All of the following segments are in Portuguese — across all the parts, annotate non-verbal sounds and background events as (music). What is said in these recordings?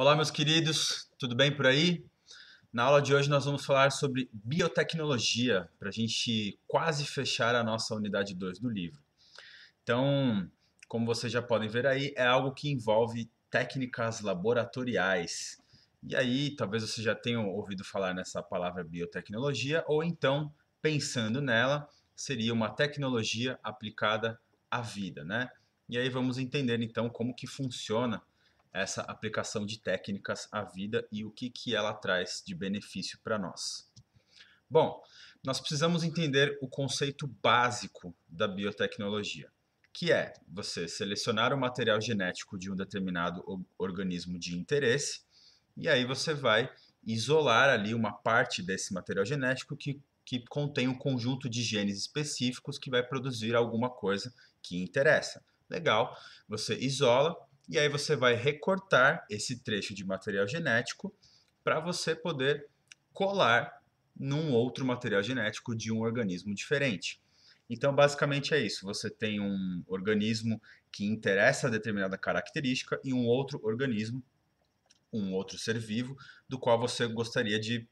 Olá, meus queridos, tudo bem por aí? Na aula de hoje nós vamos falar sobre biotecnologia, para a gente quase fechar a nossa unidade 2 do livro. Então, como vocês já podem ver aí, é algo que envolve técnicas laboratoriais. E aí, talvez vocês já tenham ouvido falar nessa palavra biotecnologia, ou então, pensando nela, seria uma tecnologia aplicada à vida, né? E aí vamos entender então como que funciona essa aplicação de técnicas à vida e o que, que ela traz de benefício para nós. Bom, nós precisamos entender o conceito básico da biotecnologia, que é você selecionar o material genético de um determinado organismo de interesse, e aí você vai isolar ali uma parte desse material genético que, que contém um conjunto de genes específicos que vai produzir alguma coisa que interessa. Legal, você isola, e aí você vai recortar esse trecho de material genético para você poder colar num outro material genético de um organismo diferente. Então, basicamente é isso. Você tem um organismo que interessa a determinada característica e um outro organismo, um outro ser vivo, do qual você gostaria de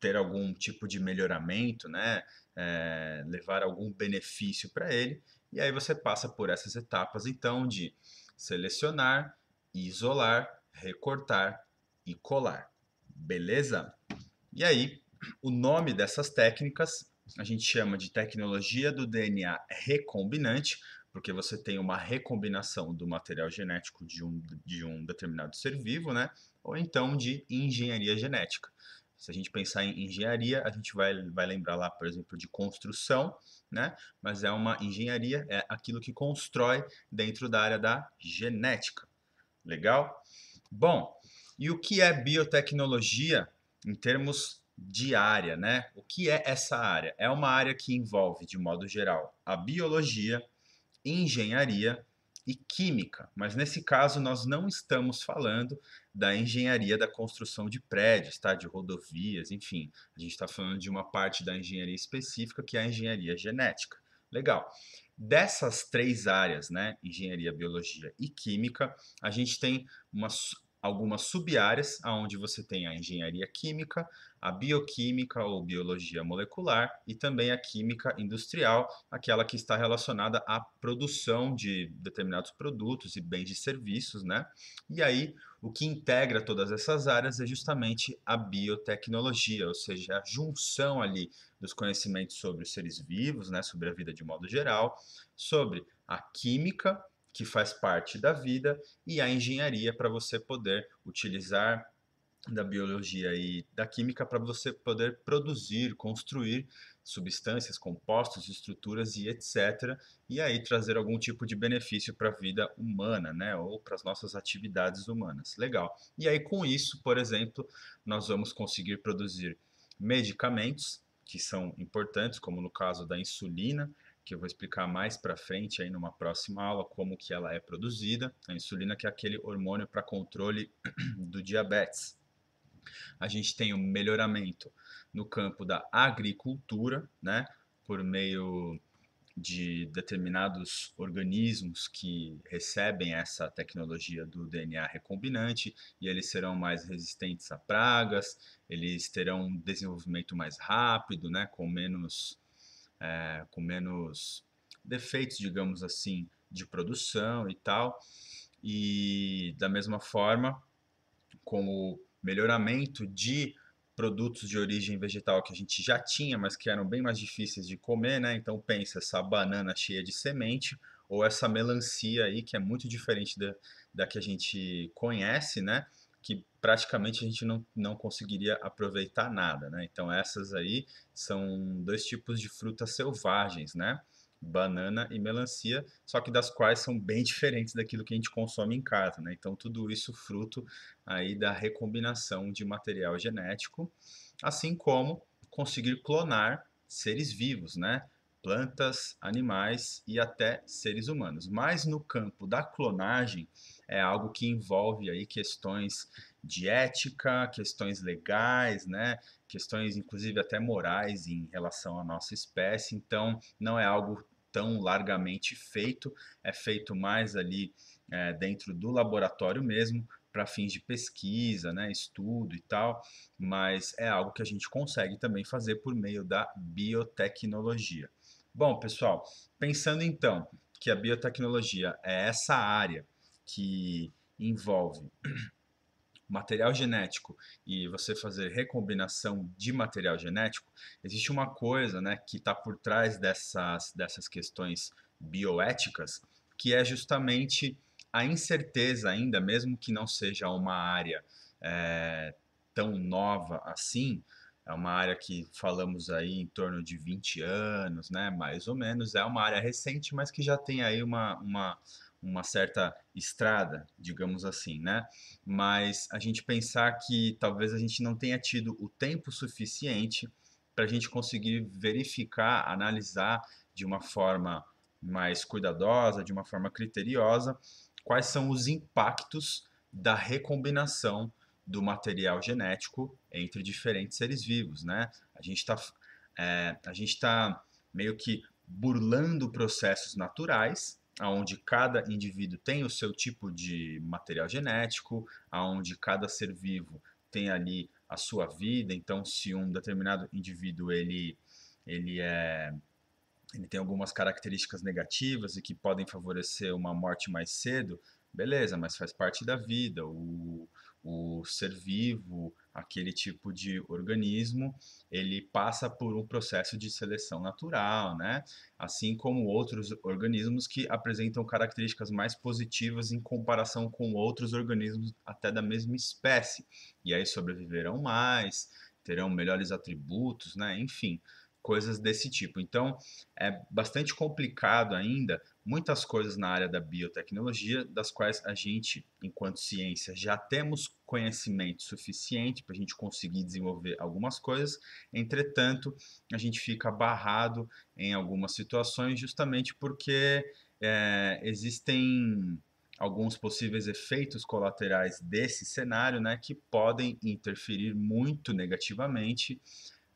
ter algum tipo de melhoramento, né? É, levar algum benefício para ele. E aí você passa por essas etapas, então, de selecionar, isolar, recortar e colar. Beleza? E aí, o nome dessas técnicas a gente chama de tecnologia do DNA recombinante, porque você tem uma recombinação do material genético de um, de um determinado ser vivo, né? Ou então de engenharia genética. Se a gente pensar em engenharia, a gente vai, vai lembrar lá, por exemplo, de construção, né? Mas é uma engenharia, é aquilo que constrói dentro da área da genética. Legal? Bom, e o que é biotecnologia em termos de área, né? O que é essa área? É uma área que envolve, de modo geral, a biologia, engenharia e química. Mas nesse caso, nós não estamos falando da engenharia da construção de prédios, tá? de rodovias, enfim. A gente está falando de uma parte da engenharia específica, que é a engenharia genética. Legal. Dessas três áreas, né, engenharia, biologia e química, a gente tem uma algumas subáreas, onde você tem a engenharia química, a bioquímica ou biologia molecular e também a química industrial, aquela que está relacionada à produção de determinados produtos e bens e serviços, né? E aí, o que integra todas essas áreas é justamente a biotecnologia, ou seja, a junção ali dos conhecimentos sobre os seres vivos, né, sobre a vida de modo geral, sobre a química que faz parte da vida, e a engenharia para você poder utilizar da biologia e da química para você poder produzir, construir substâncias, compostos, estruturas e etc. E aí trazer algum tipo de benefício para a vida humana, né? Ou para as nossas atividades humanas. Legal. E aí com isso, por exemplo, nós vamos conseguir produzir medicamentos que são importantes, como no caso da insulina, que eu vou explicar mais para frente aí numa próxima aula como que ela é produzida. A insulina que é aquele hormônio para controle (clears throat) do diabetes. A gente tem o um melhoramento no campo da agricultura, né, por meio de determinados organismos que recebem essa tecnologia do DNA recombinante e eles serão mais resistentes a pragas, eles terão um desenvolvimento mais rápido, né, com menos é, com menos defeitos, digamos assim, de produção e tal. E da mesma forma, com o melhoramento de produtos de origem vegetal que a gente já tinha, mas que eram bem mais difíceis de comer, né? Então pensa essa banana cheia de semente ou essa melancia aí que é muito diferente da, da que a gente conhece, né? praticamente a gente não, não conseguiria aproveitar nada, né? Então essas aí são dois tipos de frutas selvagens, né? Banana e melancia, só que das quais são bem (laughs) diferentes daquilo que a gente consome em casa, né? Então tudo isso fruto aí da recombinação de material genético, assim como conseguir clonar seres vivos, né? Plantas, animais e até seres humanos. Mas no campo da clonagem é algo que envolve aí questões de ética, questões legais, né? questões inclusive até morais em relação à nossa espécie. Então, não é algo tão largamente feito, é feito mais ali é, dentro do laboratório mesmo, para fins de pesquisa, né, estudo e tal, mas é algo que a gente consegue também fazer por meio da biotecnologia. Bom, pessoal, pensando então que a biotecnologia é essa área que envolve material genético e você fazer recombinação de material genético, existe uma coisa né, que está por trás dessas, dessas questões bioéticas, que é justamente a incerteza ainda, mesmo que não seja uma área é, tão nova assim, é uma área que falamos aí em torno de 20 anos, né, mais ou menos, é uma área recente, mas que já tem aí uma, uma uma certa estrada, digamos assim, né? Mas a gente pensar que talvez a gente não tenha tido o tempo suficiente para a gente conseguir verificar, analisar de uma forma mais cuidadosa, de uma forma criteriosa, quais são os impactos da recombinação do material genético entre diferentes seres vivos, né? A gente está é, eh, a gente tá meio que burlando processos naturais onde cada indivíduo tem o seu tipo de material genético, onde cada ser vivo tem ali a sua vida. Então, se um determinado indivíduo ele, ele é ele tem algumas características negativas e que podem favorecer uma morte mais cedo, beleza, mas faz parte da vida. O, o ser vivo aquele tipo de organismo, ele passa por um processo de seleção natural, né? Assim como outros organismos que apresentam características mais positivas em comparação com outros organismos até da mesma espécie. E aí sobreviverão mais, terão melhores atributos, né? Enfim, coisas desse tipo. Então, é bastante complicado ainda muitas coisas na área da biotecnologia, das quais a gente, enquanto ciência, já temos conhecimento suficiente para a gente conseguir desenvolver algumas coisas, entretanto, a gente fica barrado em algumas situações justamente porque é, existem alguns possíveis efeitos colaterais desse cenário né, que podem interferir muito negativamente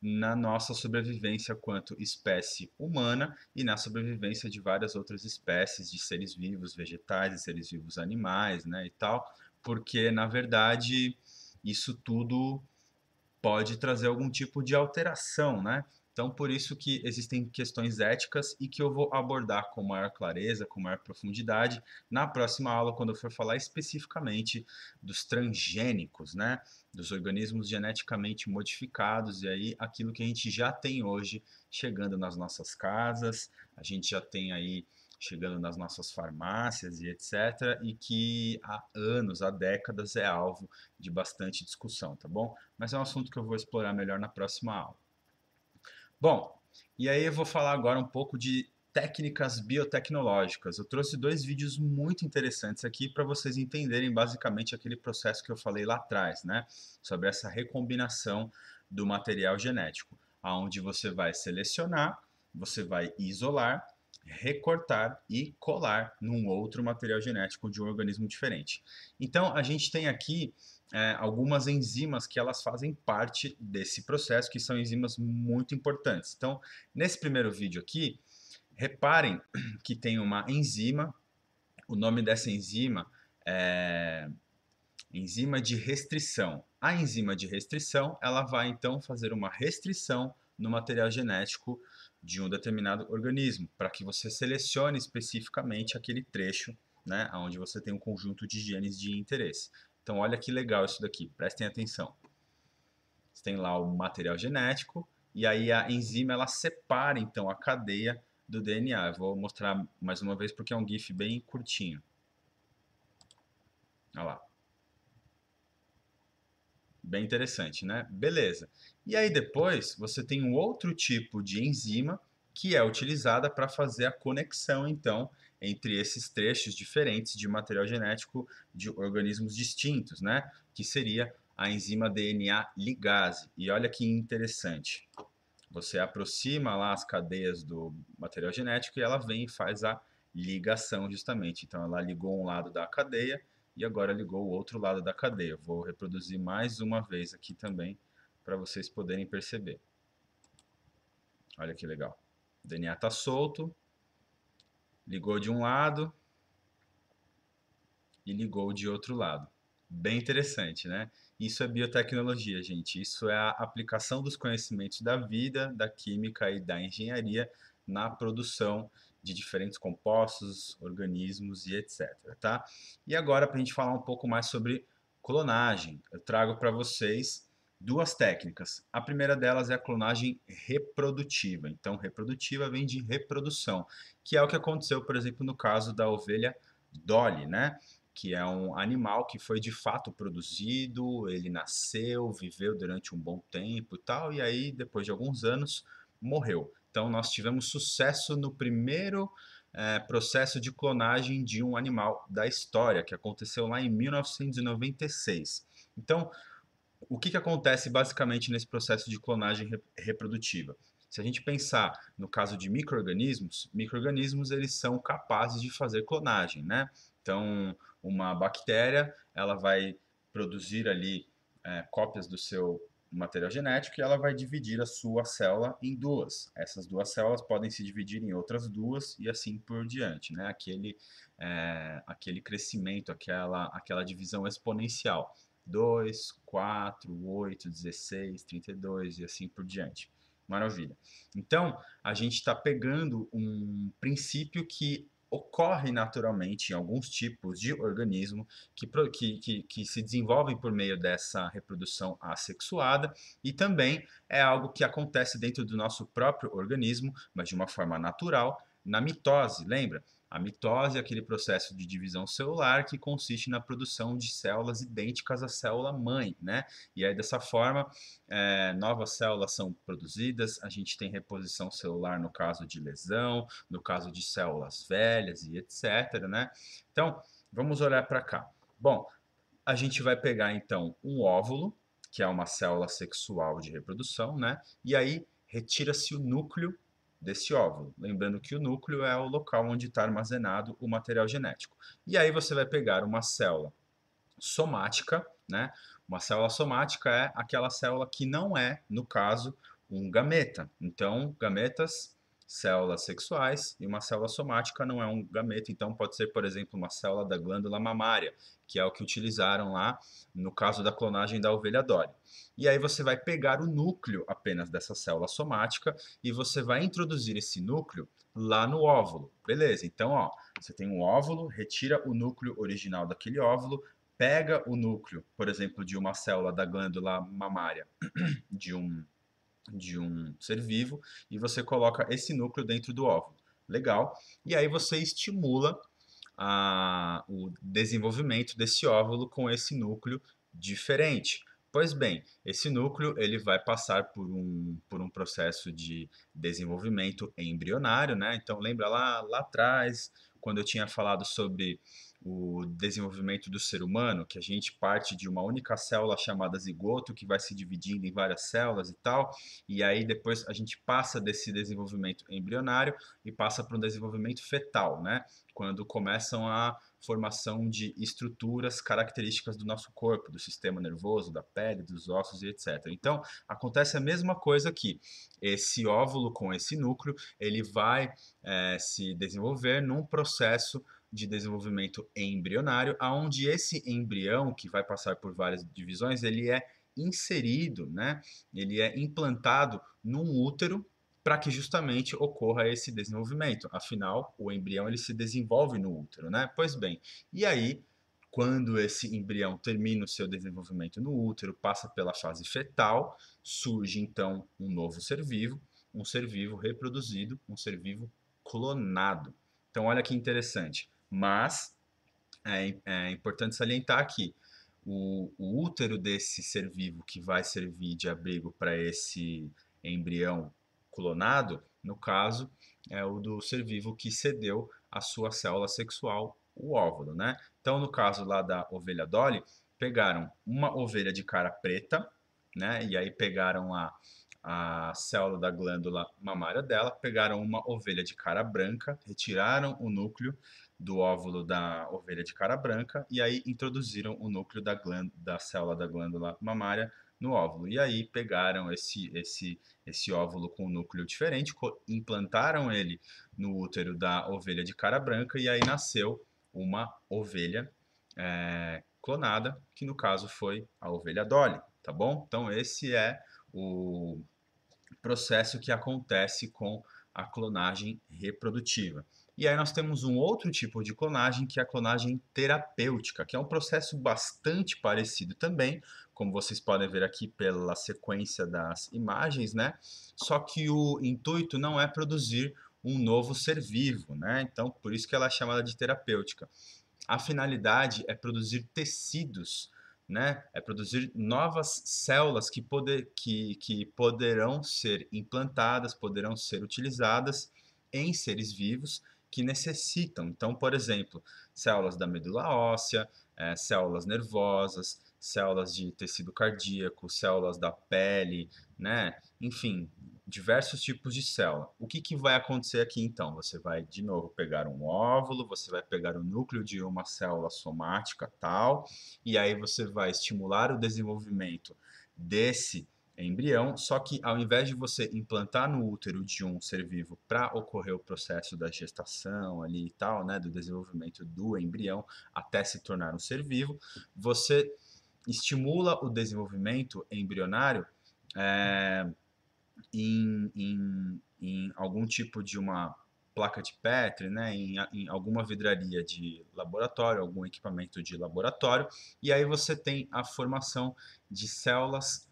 na nossa sobrevivência quanto espécie humana e na sobrevivência de várias outras espécies de seres vivos vegetais, e seres vivos animais, né, e tal, porque na verdade isso tudo pode trazer algum tipo de alteração, né? Então, por isso que existem questões éticas e que eu vou abordar com maior clareza, com maior profundidade, na próxima aula, quando eu for falar especificamente dos transgênicos, né? Dos organismos geneticamente modificados, e aí aquilo que a gente já tem hoje chegando nas nossas casas, a gente já tem aí chegando nas nossas farmácias e etc., e que há anos, há décadas é alvo de bastante discussão, tá bom? Mas é um assunto que eu vou explorar melhor na próxima aula. Bom, e aí eu vou falar agora um pouco de técnicas biotecnológicas. Eu trouxe dois vídeos muito interessantes aqui para vocês entenderem basicamente aquele processo que eu falei lá atrás, né? Sobre essa recombinação do material genético, aonde você vai selecionar, você vai isolar, recortar e colar num outro material genético de um organismo diferente. Então a gente tem aqui é, algumas enzimas que elas fazem parte desse processo, que são enzimas muito importantes. Então, nesse primeiro vídeo aqui, reparem (clears throat) que tem uma enzima, o nome dessa enzima é enzima de restrição. A enzima de restrição, ela vai então fazer uma restrição no material genético de um determinado organismo, para que você selecione especificamente aquele trecho né, onde você tem um conjunto de genes de interesse. Então olha que legal isso daqui, prestem atenção. Você tem lá o material genético e aí a enzima ela separa então a cadeia do DNA. Eu vou mostrar mais uma vez porque é um GIF bem curtinho. Olha lá. Bem interessante, né? Beleza. E aí depois você tem um outro tipo de enzima que é utilizada para fazer a conexão então entre esses trechos diferentes de material genético de organismos distintos, né? Que seria a enzima DNA ligase. E olha que interessante. Você aproxima lá as cadeias do material genético e ela vem e faz a ligação justamente. Então ela ligou um lado da cadeia e agora ligou o outro lado da cadeia. Vou reproduzir mais uma vez aqui também para vocês poderem perceber. Olha que legal. O DNA está solto, Ligou de um lado e ligou de outro lado. Bem interessante, né? Isso é biotecnologia, gente. Isso é a aplicação dos conhecimentos da vida, da química e da engenharia na produção de diferentes compostos, organismos e etc. Tá? E agora, para a gente falar um pouco mais sobre clonagem, eu trago para vocês duas técnicas. A primeira delas é a clonagem reprodutiva. Então, reprodutiva vem de reprodução, que é o que aconteceu, por exemplo, no caso da ovelha Dolly, né? Que é um animal que foi de fato produzido, ele nasceu, viveu durante um bom tempo e tal, e aí, depois de alguns anos, morreu. Então, nós tivemos sucesso no primeiro é, processo de clonagem de um animal da história, que aconteceu lá em 1996. Então, o que, que acontece basicamente nesse processo de clonagem reprodutiva? Se a gente pensar no caso de micro-organismos, micro-organismos eles são capazes de fazer clonagem, né? Então, uma bactéria, ela vai produzir ali é, cópias do seu material genético e ela vai dividir a sua célula em duas. Essas duas células podem se dividir em outras duas e assim por diante, né? Aquele, é, aquele crescimento, aquela, aquela divisão exponencial. 2, 4, 8, 16, 32 e assim por diante. Maravilha. Então, a gente está pegando um princípio que ocorre naturalmente em alguns tipos de organismo que, que, que, que, se desenvolvem por meio dessa reprodução assexuada e também é algo que acontece dentro do nosso próprio organismo, mas de uma forma natural, na mitose, lembra? A mitose é aquele processo de divisão celular que consiste na produção de células idênticas à célula mãe, né? E aí, dessa forma, é, novas células são produzidas, a gente tem reposição celular no caso de lesão, no caso de células velhas e etc, né? Então, vamos olhar para cá. Bom, a gente vai pegar, então, um óvulo, que é uma célula sexual de reprodução, né? E aí, retira-se o núcleo desse óvulo. Lembrando que o núcleo é o local onde está armazenado o material genético. E aí você vai pegar uma célula somática, né? Uma célula somática é aquela célula que não é, no caso, um gameta. Então, gametas células sexuais e uma célula somática não é um gameto, então pode ser, por exemplo, uma célula da glândula mamária, que é o que utilizaram lá no caso da clonagem da ovelha Dolly E aí você vai pegar o núcleo apenas dessa célula somática e você vai introduzir esse núcleo lá no óvulo. Beleza? Então, ó, você tem um óvulo, retira o núcleo original daquele óvulo, pega o núcleo, por exemplo, de uma célula da glândula mamária, (clears throat) de um de um ser vivo e você coloca esse núcleo dentro do óvulo. Legal. E aí você estimula a, o desenvolvimento desse óvulo com esse núcleo diferente. Pois bem, esse núcleo ele vai passar por um, por um processo de desenvolvimento embrionário, né? Então lembra lá, lá atrás, quando eu tinha falado sobre o desenvolvimento do ser humano, que a gente parte de uma única célula chamada zigoto, que vai se dividindo em várias células e tal, e aí depois a gente passa desse desenvolvimento embrionário e passa para um desenvolvimento fetal, né? Quando começam a formação de estruturas características do nosso corpo, do sistema nervoso, da pele, dos ossos e etc. Então, acontece a mesma coisa aqui. Esse óvulo com esse núcleo, ele vai é, se desenvolver num processo de desenvolvimento embrionário, aonde esse embrião que vai passar por várias divisões, ele é inserido, né? Ele é implantado num útero para que justamente ocorra esse desenvolvimento. Afinal, o embrião ele se desenvolve no útero, né? Pois bem. E aí, quando esse embrião termina o seu desenvolvimento no útero, passa pela fase fetal, surge então um novo ser vivo, um ser vivo reproduzido, um ser vivo clonado. Então, olha que interessante. Mas é, é importante salientar que o, o, útero desse ser vivo que vai servir de abrigo para esse embrião clonado, no caso, é o do ser vivo que cedeu a sua célula sexual, o óvulo, né? Então, no caso lá da ovelha Dolly, pegaram uma ovelha de cara preta, né? E aí pegaram a, a célula da glândula mamária dela, pegaram uma ovelha de cara branca, retiraram o núcleo, do óvulo da ovelha de cara branca e aí introduziram o núcleo da, da célula da glândula mamária no óvulo. E aí pegaram esse, esse, esse óvulo com um núcleo diferente, implantaram ele no útero da ovelha de cara branca e aí nasceu uma ovelha é, clonada, que no caso foi a ovelha Dolly, tá bom? Então esse é o processo que acontece com a clonagem reprodutiva. E aí nós temos um outro tipo de clonagem, que é a clonagem terapêutica, que é um processo bastante parecido também, como vocês podem ver aqui pela sequência das imagens, né? Só que o intuito não é produzir um novo ser vivo, né? Então, por isso que ela é chamada de terapêutica. A finalidade é produzir tecidos, né? É produzir novas células que, poder, que, que poderão ser implantadas, poderão ser utilizadas em seres vivos que necessitam. Então, por exemplo, células da medula óssea, é, células nervosas, células de tecido cardíaco, células da pele, né? Enfim, diversos tipos de célula. O que, que vai acontecer aqui então? Você vai de novo pegar um óvulo, você vai pegar o núcleo de uma célula somática tal, e aí você vai estimular o desenvolvimento desse é embrião, só que ao invés de você implantar no útero de um ser vivo para ocorrer o processo da gestação ali e tal, né, do desenvolvimento do embrião até se tornar um ser vivo, você estimula o desenvolvimento embrionário é, em, em, em algum tipo de uma placa de Petri, né, em, em, alguma vidraria de laboratório, algum equipamento de laboratório, e aí você tem a formação de células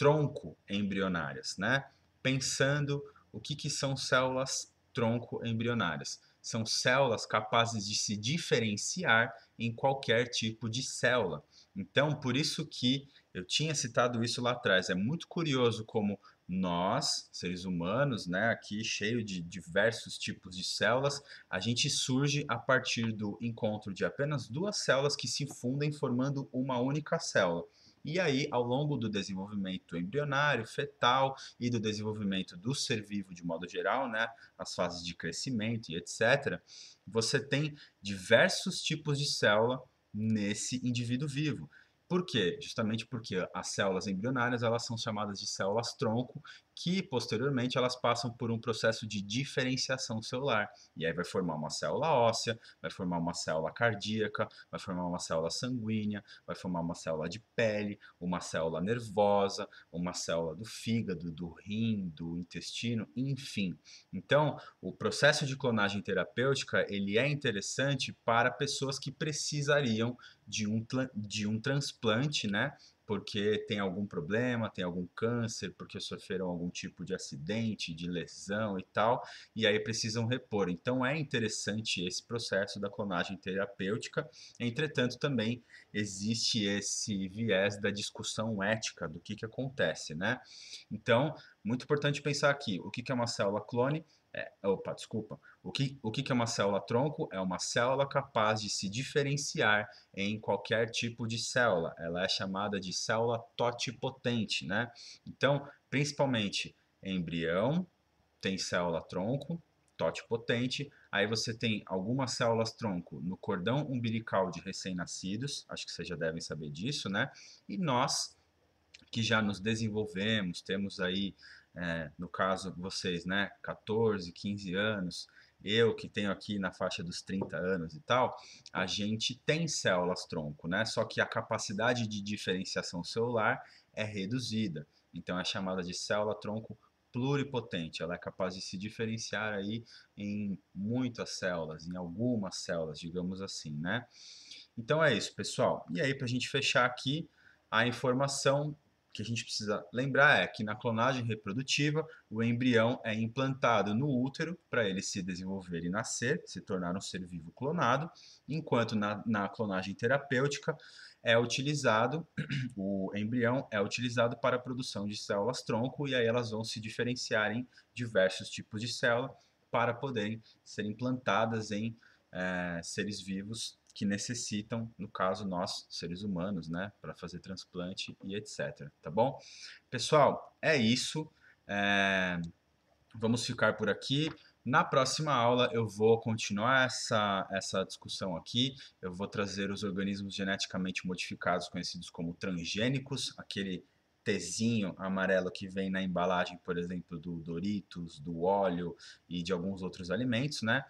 tronco embrionárias, né? Pensando o que, que são células tronco embrionárias. São células capazes de se diferenciar em qualquer tipo de célula. Então, por isso que eu tinha citado isso lá atrás. É muito curioso como nós, seres humanos, né, aqui cheio de diversos tipos de células, a gente surge a partir do encontro de apenas duas células que se fundem formando uma única célula. E aí, ao longo do desenvolvimento embrionário, fetal e do desenvolvimento do ser vivo de modo geral, né, as fases de crescimento e etc., você tem diversos tipos de célula nesse indivíduo vivo. Por quê? Justamente porque as células embrionárias elas são chamadas de células tronco que posteriormente elas passam por um processo de diferenciação celular. E aí vai formar uma célula óssea, vai formar uma célula cardíaca, vai formar uma célula sanguínea, vai formar uma célula de pele, uma célula nervosa, uma célula do fígado, do rim, do intestino, enfim. Então, o processo de clonagem terapêutica, ele é interessante para pessoas que precisariam de um, de um transplante, né? porque tem algum problema, tem algum câncer, porque sofreram algum tipo de acidente, de lesão e tal, e aí precisam repor. Então é interessante esse processo da clonagem terapêutica. Entretanto, também existe esse viés da discussão ética do que, que acontece, né? Então, muito importante pensar aqui o que, que é uma célula clone é, opa, desculpa. O que, o que é uma célula tronco? É uma célula capaz de se diferenciar em qualquer tipo de célula. Ela é chamada de célula totipotente, né? Então, principalmente embrião tem célula tronco, totipotente. Aí você tem algumas células tronco no cordão umbilical de recém-nascidos, acho que vocês já devem saber disso, né? E nós que já nos desenvolvemos, temos aí é, no caso vocês, né, 14, 15 anos, eu que tenho aqui na faixa dos 30 anos e tal, a gente tem células tronco, né? Só que a capacidade de diferenciação celular é reduzida. Então é chamada de célula tronco pluripotente, ela é capaz de se diferenciar aí em muitas células, em algumas células, digamos assim, né? Então é isso, pessoal. E aí, para a gente fechar aqui, a informação que a gente precisa lembrar é que na clonagem reprodutiva, o embrião é implantado no útero para ele se desenvolver e nascer, se tornar um ser vivo clonado, enquanto na, na clonagem terapêutica é utilizado, (clears throat) o embrião é utilizado para a produção de células tronco e aí elas vão se diferenciar em diversos tipos de célula para poderem ser implantadas em é, seres vivos que necessitam, no caso nós, seres humanos, né, para fazer transplante e etc. Tá bom? Pessoal, é isso. É... Vamos ficar por aqui. Na próxima aula eu vou continuar essa, essa discussão aqui. Eu vou trazer os organismos geneticamente modificados, conhecidos como transgênicos, aquele tezinho amarelo que vem na embalagem, por exemplo, do Doritos, do óleo e de alguns outros alimentos, né?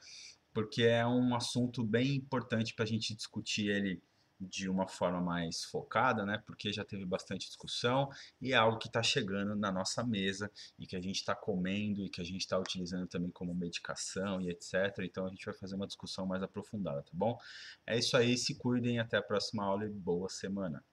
porque é um assunto bem importante para a gente discutir ele de uma forma mais focada, né? Porque já teve bastante discussão e é algo que está chegando na nossa mesa e que a gente está comendo e que a gente está utilizando também como medicação e etc. Então a gente vai fazer uma discussão mais aprofundada, tá bom? É isso aí, se cuidem, até a próxima aula e boa semana.